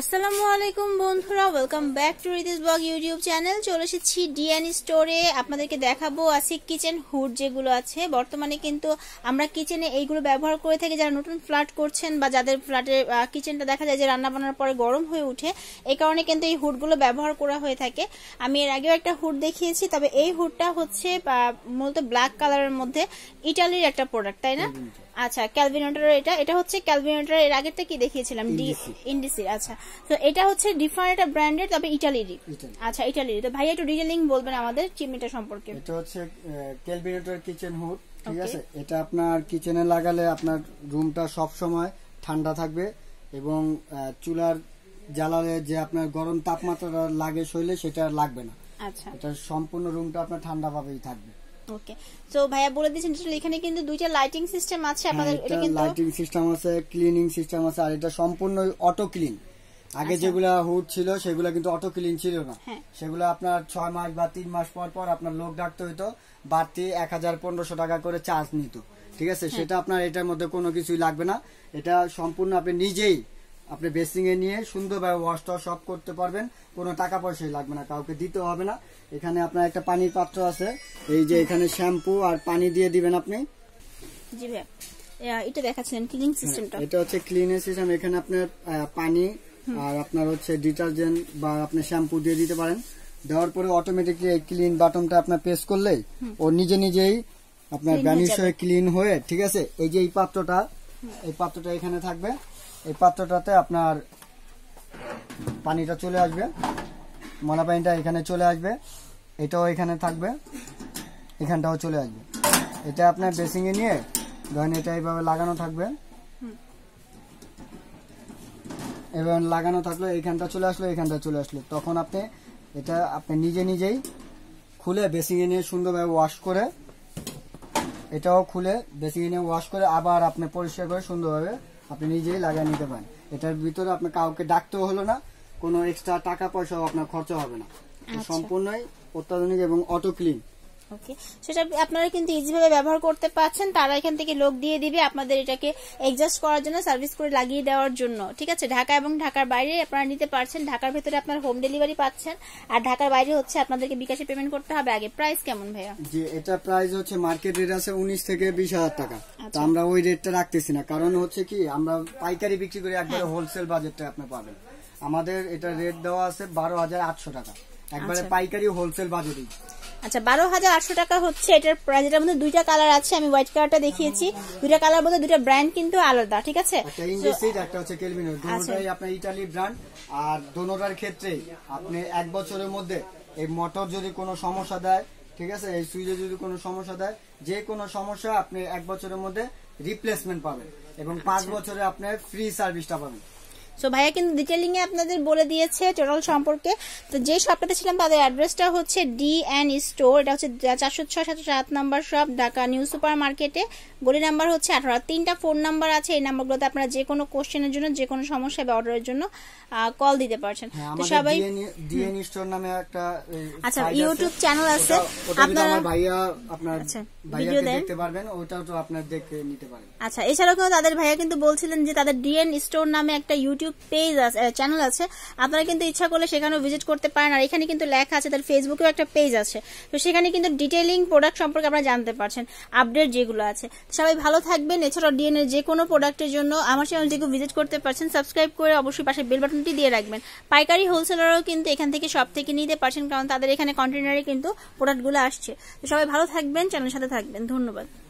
আসসালামু আলাইকুম বন্ধুরা ওয়েলকাম ব্যাক টু রিদিস ব্লগ ইউটিউব চ্যানেল চলে এসেছি ডিএন e স্টোরে আপনাদেরকে দেখাবো আছে কিচেন হুড যেগুলো আছে বর্তমানে কিন্তু আমরা কিচেনে এইগুলো ব্যবহার করে থাকি যারা নতুন ফ্ল্যাট করছেন বা যাদের ফ্ল্যাটের কিচেনটা দেখা যায় যে রান্না বান্নার পরে গরম হয়ে উঠে এই কারণে কিন্তু এই হুডগুলো ব্যবহার করা হয়ে থাকে আমি এর আগেও একটা হুড দেখিয়েছি তবে এই হুডটা হচ্ছে মূলত ব্ল্যাক কালারের মধ্যে ইটালির একটা প্রোডাক্ট তাই না আচ্ছা ক্যালভিনেটর এটা এটা হচ্ছে ক্যালভিনেটর এর আগেরটা কি দেখিয়েছিলাম ইন্ডিসি আচ্ছা তো এটা হচ্ছে ডিফারেন্ট একটা ব্র্যান্ডের তবে ইটালিরই আচ্ছা ইটালির তো ভাই একটু ডিটেলিং বলবেন আমাদের চিমনিটা সম্পর্কে এটা হচ্ছে ক্যালভিনেটর কিচেন হুড ঠিক আছে এটা আপনার কিচেনে লাগালে আপনার রুমটা সব সময় ঠান্ডা থাকবে এবং চুলার জ্বালালে যে আপনার গরম তাপমাত্রা লাগে শৈলে সেটা লাগবে না আচ্ছা এটা সম্পূর্ণ রুমটা আপনার ঠান্ডা ভাবেই থাকবে ওকে সো ভাইয়া বলে দিয়েছেন আসলে এখানে কিন্তু দুইটা লাইটিং সিস্টেম আছে হ্যাঁ, আপনাদের এটা কিন্তু লাইটিং সিস্টেম আছে ক্লিনিং সিস্টেম আছে আর এটা সম্পূর্ণ অটো ক্লিন আগে আচ্ছা। যেগুলা হুড ছিল সেগুলা কিন্তু অটো ক্লিন ছিল না হ্যাঁ। সেগুলো আপনার ছয় মাস বা তিন মাস পর পর আপনার লোক ডাকতে হইতো বাড়তি এক হাজার পনেরোশো টাকা করে চার্জ নিত ঠিক আছে হ্যাঁ। সেটা আপনার এটার মধ্যে কোনো কিছুই লাগবে না এটা সম্পূর্ণ আপনি নিজেই আপনি বেসিং এ নিয়ে সুন্দরভাবে ওয়াশ টস সব করতে পারবেন কোনো টাকা পয়সাই লাগবে না কাউকে দিতে হবে না এখানে আপনার একটা পানির পাত্র আছে এই যে এখানে শ্যাম্পু আর পানি দিয়ে দিবেন আপনি জি ভাই এটা দেখাচ্ছেন ক্লিনিং সিস্টেমটা এটা হচ্ছে ক্লিনিং সিস্টেম এখানে আপনার পানি আর আপনার হচ্ছে ডিটারজেন্ট বা আপনি শ্যাম্পু দিয়ে দিতে পারেন দেওয়ার পরে অটোমেটিকলি এই ক্লিন বাটনটা আপনার প্রেস করলেই ও নিজে নিজেই আপনার ব্যানিশ হয়ে ক্লিন হয়ে ঠিক আছে এই যে এই পাত্রটা এই পাত্রটা এখানে থাকবে এই পাত্রটাতে আপনার পানিটা চলে আসবে মলা পানিটা এখানে চলে আসবে এটাও এখানে থাকবে এখানটাও চলে আসবে এটা আপনার বেসিংয়ে নিয়ে ধরেন এটা এইভাবে লাগানো থাকবে এবং লাগানো থাকলো এইখানটা চলে আসলো এইখানটা চলে আসলো তখন আপনি এটা আপনি নিজে নিজেই খুলে বেসিংয়ে নিয়ে সুন্দরভাবে ওয়াশ করে এটাও খুলে বেসিংয়ে নিয়ে ওয়াশ করে আবার আপনি পরিষ্কার করে সুন্দরভাবে আপনি নিজেই লাগিয়ে নিতে পারেন এটার ভিতরে আপনার কাউকে ডাকতেও হলো না কোনো এক্সট্রা টাকা পয়সাও আপনার খরচা হবে না আচ্ছা। সম্পূর্ণই অত্যাধুনিক এবং অটো ক্লিন ওকে সেটা আপনারা কিন্তু ইজিভাবে ব্যবহার করতে পারছেন তারা এখান থেকে লোক দিয়ে দিবে আপনাদের এটাকে অ্যাডজাস্ট করার জন্য সার্ভিস করে লাগিয়ে দেওয়ার জন্য ঠিক আছে ঢাকা এবং ঢাকার বাইরে আপনারা নিতে পারছেন ঢাকার ভেতরে আপনার হোম ডেলিভারি পাচ্ছেন আর ঢাকার বাইরে হচ্ছে আপনাদেরকে বিকাশে পেমেন্ট করতে হবে আগে প্রাইস কেমন ভাইয়া জি এটা প্রাইস হচ্ছে মার্কেট রেট আছে উনিশ থেকে বিশ হাজার টাকা আচ্ছা। তো আমরা ওই রেটটা রাখতেছি না কারণ হচ্ছে কি আমরা পাইকারি বিক্রি করে একবারে হোলসেল বাজেটটা আপনি পাবেন আমাদের এটা রেট দেওয়া আছে বারো হাজার আটশো টাকা একবারে আচ্ছা। পাইকারি হোলসেল বাজারে আচ্ছা বারো হাজার আটশো টাকা হচ্ছে এটার প্রাইস এটার মধ্যে দুইটা কালার আছে আমি হোয়াইট কালারটা দেখিয়েছি দুইটা কালার মধ্যে দুইটা ব্র্যান্ড কিন্তু আলাদা ঠিক আছে একটা হচ্ছে কেলভিনো আচ্ছা। দুটোই আপনার ইটালি ব্র্যান্ড আর দোনোটার ক্ষেত্রে আপনি এক বছরের মধ্যে এই মোটর যদি কোনো সমস্যা দেয় ঠিক আছে এই সুইচে যদি কোনো সমস্যা দেয় যে কোনো সমস্যা আপনি এক বছরের মধ্যে রিপ্লেসমেন্ট পাবেন এবং পাঁচ আচ্ছা। বছরে আপনার ফ্রি সার্ভিসটা পাবেন সো ভাইয়া কিন্তু ডিটেলিংয়ে আপনাদের বলে দিয়েছে টোটাল সম্পর্কে তো যে শপটাতে ছিলাম তাদের অ্যাড্রেসটা হচ্ছে ডি অ্যান্ড স্টোর এটা হচ্ছে চারশো ছয় সাতশো সাত number shop Dhaka new super মার্কেটে গলি নাম্বার হচ্ছে আঠারো তিনটা ফোন নাম্বার আছে এই নাম্বারগুলোতে আপনারা যে কোনো কোশ্চেনের জন্য যে কোনো সমস্যা বা অর্ডারের জন্য কল দিতে পারছেন হ্যাঁ, তো সবাই ডিএন স্টোর নামে একটা আচ্ছা ইউটিউব চ্যানেল আছে আপনারা ভাইয়া আপনার আচ্ছা, ভিডিও দেখতে পারবেন ওটাও তো আপনারা দেখে নিতে পারেন আচ্ছা এছাড়াও কিন্তু তাদের ভাইয়া কিন্তু বলছিলেন যে তাদের ডিএন স্টোর নামে একটা ইউটিউব পেজ আছে চ্যানেল আছে আপনারা কিন্তু ইচ্ছা করলে সেখানেও ভিজিট করতে পারেন আর এখানে কিন্তু লেখা আছে তার ফেসবুকেও একটা পেজ আছে তো সেখানে কিন্তু ডিটেলিং প্রোডাক্ট সম্পর্কে আপনারা জানতে পারছেন আপডেট যেগুলো আছে সবাই ভালো থাকবেন এছাড়াও ডিএনএ যে কোনো প্রোডাক্টের জন্য আমার চ্যানেলটিকে ভিজিট করতে পারছেন সাবস্ক্রাইব করে অবশ্যই পাশে বেল বাটনটি দিয়ে রাখবেন পাইকারি হোলসেলাররাও কিন্তু এখান থেকে সব থেকে নিতে পারছেন কারণ তাদের এখানে কন্টেনারে কিন্তু প্রোডাক্টগুলো আসছে তো সবাই ভালো থাকবেন চ্যানেলের সাথে থাকবেন ধন্যবাদ